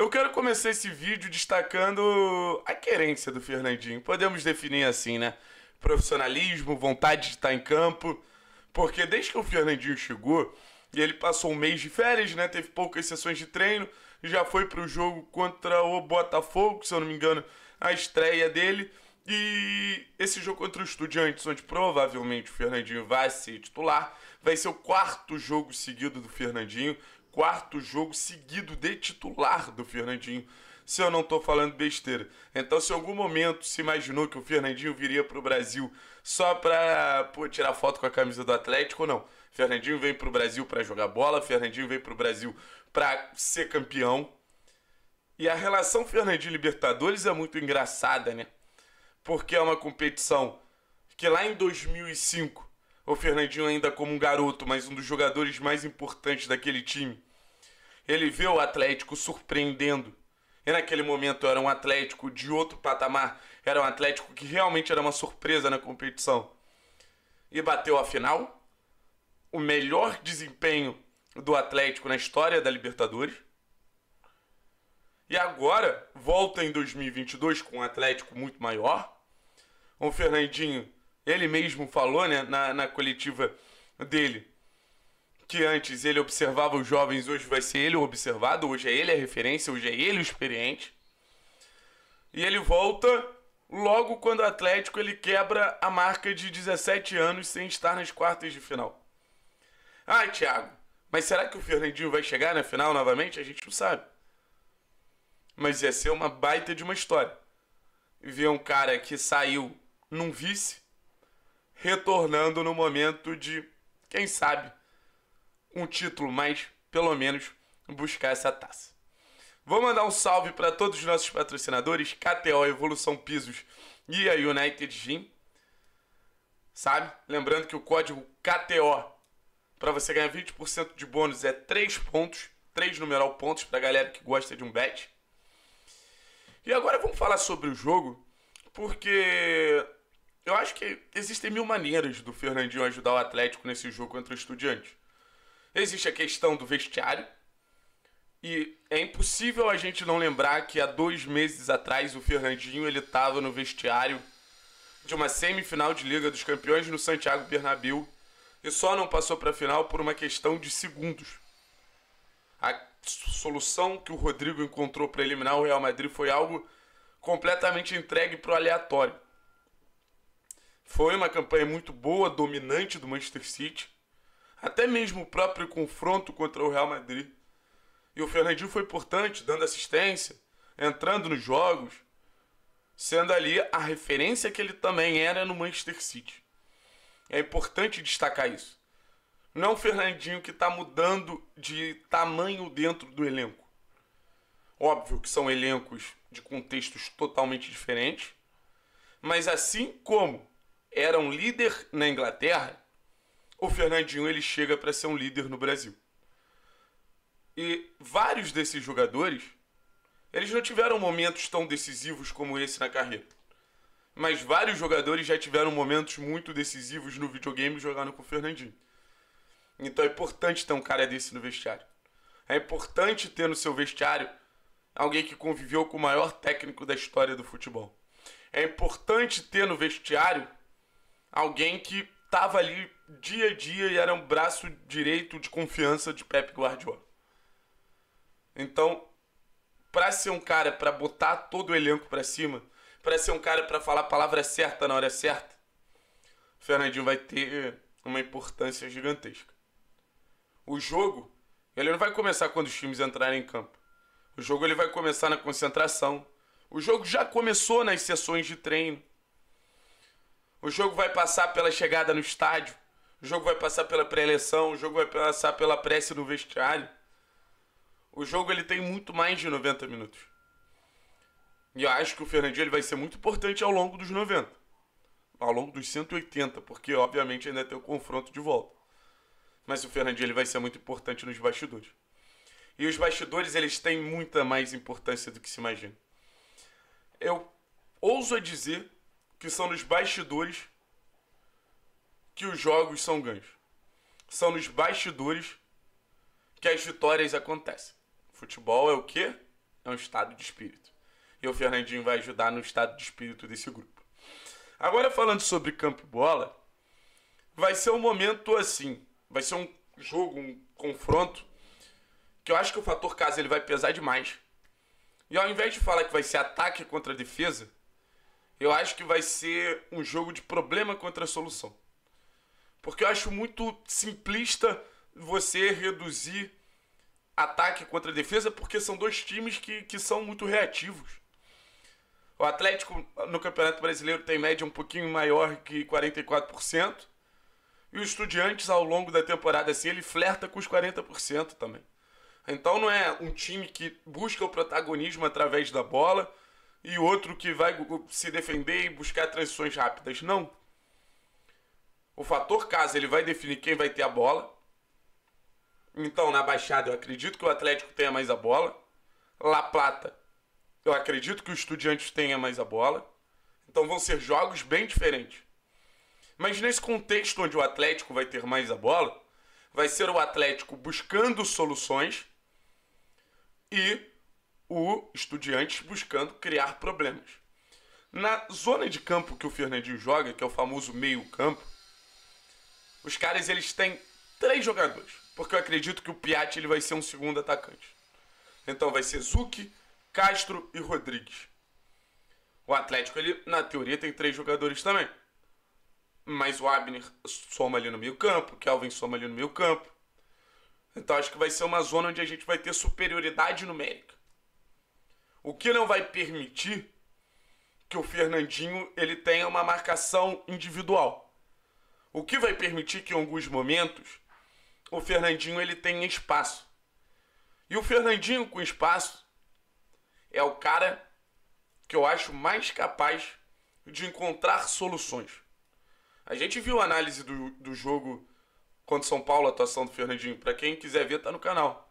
Eu quero começar esse vídeo destacando a querência do Fernandinho. Podemos definir assim, né? Profissionalismo, vontade de estar em campo. Porque desde que o Fernandinho chegou, e ele passou um mês de férias, né? Teve poucas sessões de treino, já foi para o jogo contra o Botafogo, se eu não me engano, a estreia dele. E esse jogo contra o Estudiantes, onde provavelmente o Fernandinho vai ser titular, vai ser o quarto jogo seguido do Fernandinho quarto jogo seguido de titular do Fernandinho, se eu não estou falando besteira. Então, se em algum momento se imaginou que o Fernandinho viria para o Brasil só para tirar foto com a camisa do Atlético, não. Fernandinho vem para o Brasil para jogar bola, Fernandinho vem para o Brasil para ser campeão. E a relação Fernandinho Libertadores é muito engraçada, né? Porque é uma competição que lá em 2005 o Fernandinho ainda como um garoto, mas um dos jogadores mais importantes daquele time. Ele vê o Atlético surpreendendo. E naquele momento era um Atlético de outro patamar, era um Atlético que realmente era uma surpresa na competição. E bateu a final, o melhor desempenho do Atlético na história da Libertadores. E agora volta em 2022 com um Atlético muito maior, um Fernandinho ele mesmo falou né, na, na coletiva dele que antes ele observava os jovens, hoje vai ser ele o observado, hoje é ele a referência, hoje é ele o experiente. E ele volta logo quando o Atlético ele quebra a marca de 17 anos sem estar nas quartas de final. Ah, Thiago, mas será que o Fernandinho vai chegar na final novamente? A gente não sabe. Mas ia ser uma baita de uma história. Ver um cara que saiu num vice retornando no momento de, quem sabe, um título, mas pelo menos buscar essa taça. Vou mandar um salve para todos os nossos patrocinadores, KTO, Evolução Pisos e a United Gym. Sabe? Lembrando que o código KTO para você ganhar 20% de bônus é 3 pontos, 3 numeral pontos para galera que gosta de um bet. E agora vamos falar sobre o jogo, porque eu acho que existem mil maneiras do Fernandinho ajudar o Atlético nesse jogo contra o Estudiante. Existe a questão do vestiário. E é impossível a gente não lembrar que há dois meses atrás o Fernandinho ele estava no vestiário de uma semifinal de Liga dos Campeões no Santiago Bernabéu e só não passou para a final por uma questão de segundos. A solução que o Rodrigo encontrou para eliminar o Real Madrid foi algo completamente entregue para o aleatório. Foi uma campanha muito boa, dominante do Manchester City. Até mesmo o próprio confronto contra o Real Madrid. E o Fernandinho foi importante, dando assistência, entrando nos jogos, sendo ali a referência que ele também era no Manchester City. É importante destacar isso. Não o Fernandinho que está mudando de tamanho dentro do elenco. Óbvio que são elencos de contextos totalmente diferentes, mas assim como era um líder na Inglaterra, o Fernandinho ele chega para ser um líder no Brasil. E vários desses jogadores, eles não tiveram momentos tão decisivos como esse na carreira. Mas vários jogadores já tiveram momentos muito decisivos no videogame jogando com o Fernandinho. Então é importante ter um cara desse no vestiário. É importante ter no seu vestiário alguém que conviveu com o maior técnico da história do futebol. É importante ter no vestiário alguém que estava ali dia a dia e era um braço direito de confiança de Pep Guardiola. Então, para ser um cara para botar todo o elenco para cima, para ser um cara para falar a palavra certa na hora certa, o Fernandinho vai ter uma importância gigantesca. O jogo, ele não vai começar quando os times entrarem em campo. O jogo ele vai começar na concentração. O jogo já começou nas sessões de treino. O jogo vai passar pela chegada no estádio. O jogo vai passar pela pré-eleição. O jogo vai passar pela prece no vestiário. O jogo ele tem muito mais de 90 minutos. E eu acho que o Fernandinho ele vai ser muito importante ao longo dos 90. Ao longo dos 180, porque obviamente ainda tem o confronto de volta. Mas o Fernandinho ele vai ser muito importante nos bastidores. E os bastidores eles têm muita mais importância do que se imagina. Eu ouso dizer que são nos bastidores que os jogos são ganhos. São nos bastidores que as vitórias acontecem. Futebol é o quê? É um estado de espírito. E o Fernandinho vai ajudar no estado de espírito desse grupo. Agora falando sobre campo e bola, vai ser um momento assim, vai ser um jogo, um confronto que eu acho que o fator casa ele vai pesar demais. E ao invés de falar que vai ser ataque contra defesa, eu acho que vai ser um jogo de problema contra solução. Porque eu acho muito simplista você reduzir ataque contra defesa, porque são dois times que, que são muito reativos. O Atlético no Campeonato Brasileiro tem média um pouquinho maior que 44%. E o Estudiantes, ao longo da temporada, assim, ele flerta com os 40% também. Então não é um time que busca o protagonismo através da bola e outro que vai se defender e buscar transições rápidas. Não. O fator casa ele vai definir quem vai ter a bola. Então, na Baixada, eu acredito que o Atlético tenha mais a bola. La Plata, eu acredito que o Estudiantes tenha mais a bola. Então, vão ser jogos bem diferentes. Mas nesse contexto onde o Atlético vai ter mais a bola, vai ser o Atlético buscando soluções e o Estudiantes buscando criar problemas. Na zona de campo que o Fernandinho joga, que é o famoso meio-campo, os caras eles têm três jogadores, porque eu acredito que o Piatti ele vai ser um segundo atacante. Então vai ser Zucchi, Castro e Rodrigues. O Atlético ele na teoria tem três jogadores também. Mas o Abner soma ali no meio-campo, o Kelvin soma ali no meio-campo. Então acho que vai ser uma zona onde a gente vai ter superioridade numérica. O que não vai permitir que o Fernandinho ele tenha uma marcação individual. O que vai permitir que em alguns momentos o Fernandinho ele tenha espaço. E o Fernandinho com espaço é o cara que eu acho mais capaz de encontrar soluções. A gente viu a análise do, do jogo contra São Paulo, a atuação do Fernandinho. Para quem quiser ver, tá no canal.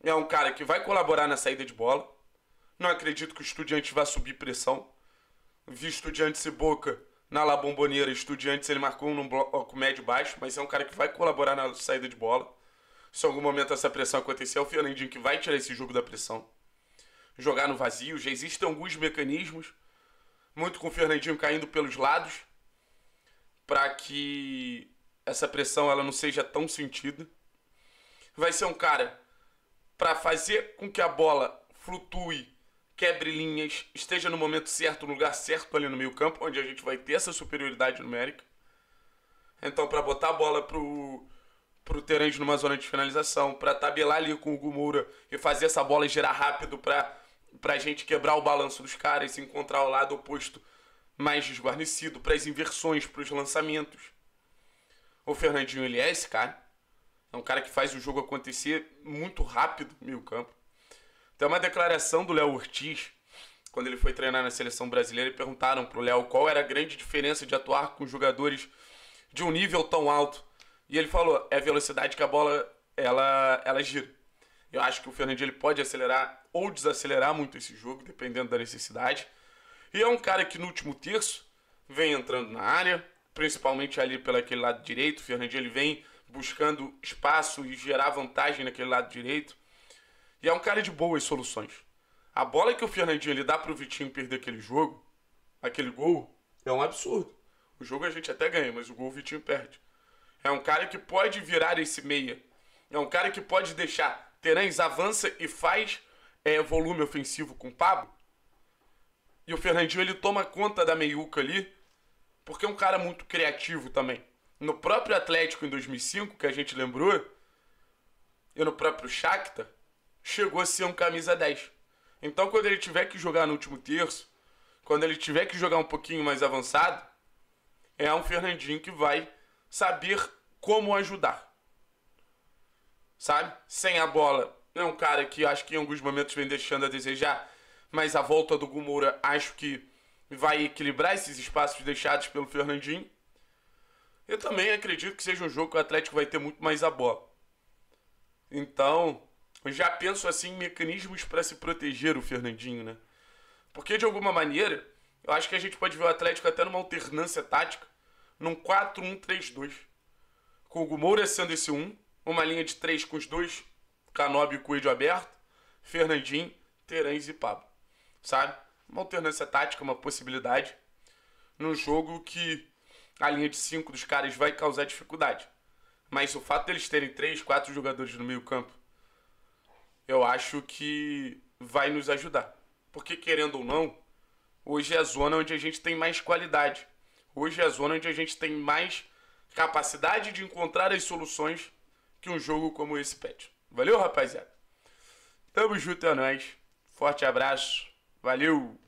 É um cara que vai colaborar na saída de bola. Não acredito que o Estudiantes vá subir pressão. Vi Estudiantes e Boca na La Bomboneira. Estudiantes ele marcou um bloco médio baixo, mas é um cara que vai colaborar na saída de bola. Se em algum momento essa pressão acontecer, é o Fernandinho que vai tirar esse jogo da pressão. Jogar no vazio. Já existem alguns mecanismos. Muito com o Fernandinho caindo pelos lados. para que essa pressão ela não seja tão sentida. Vai ser um cara para fazer com que a bola flutue quebre linhas, esteja no momento certo, no lugar certo ali no meio campo, onde a gente vai ter essa superioridade numérica. Então, para botar a bola pro pro Terence numa zona de finalização, para tabelar ali com o Gumura e fazer essa bola girar rápido para a gente quebrar o balanço dos caras e encontrar o lado oposto mais desguarnecido, para as inversões, para os lançamentos. O Fernandinho ele é esse cara. É um cara que faz o jogo acontecer muito rápido no meio campo. Tem uma declaração do Léo Ortiz, quando ele foi treinar na seleção brasileira, e perguntaram pro Léo qual era a grande diferença de atuar com jogadores de um nível tão alto. E ele falou: é a velocidade que a bola ela, ela gira. Eu acho que o Fernandinho ele pode acelerar ou desacelerar muito esse jogo, dependendo da necessidade. E é um cara que no último terço vem entrando na área, principalmente ali pelo aquele lado direito. O Fernandinho ele vem buscando espaço e gerar vantagem naquele lado direito. E é um cara de boas soluções. A bola que o Fernandinho ele dá pro Vitinho perder aquele jogo, aquele gol, é um absurdo. O jogo a gente até ganha, mas o gol o Vitinho perde. É um cara que pode virar esse meia. É um cara que pode deixar. Terães avança e faz é, volume ofensivo com o Pablo. E o Fernandinho ele toma conta da meiuca ali, porque é um cara muito criativo também. No próprio Atlético em 2005, que a gente lembrou, e no próprio Shakhtar, chegou a ser um camisa 10. Então, quando ele tiver que jogar no último terço, quando ele tiver que jogar um pouquinho mais avançado, é um Fernandinho que vai saber como ajudar. Sabe? Sem a bola, é um cara que acho que em alguns momentos vem deixando a desejar, mas a volta do Gumura acho que vai equilibrar esses espaços deixados pelo Fernandinho. Eu também acredito que seja um jogo que o Atlético vai ter muito mais a bola. Então, já penso assim em mecanismos para se proteger o Fernandinho, né? Porque de alguma maneira, eu acho que a gente pode ver o Atlético até numa alternância tática, num 4-1-3-2. Com o Hugo Moura sendo esse 1, uma linha de 3 com os dois, Canobi e Coelho aberto, Fernandinho, Terães e Pablo. Sabe? Uma alternância tática, uma possibilidade num jogo que a linha de 5 dos caras vai causar dificuldade. Mas o fato deles terem 3, 4 jogadores no meio campo eu acho que vai nos ajudar. Porque, querendo ou não, hoje é a zona onde a gente tem mais qualidade. Hoje é a zona onde a gente tem mais capacidade de encontrar as soluções que um jogo como esse pede. Valeu, rapaziada? Tamo junto, é nóis. Forte abraço. Valeu!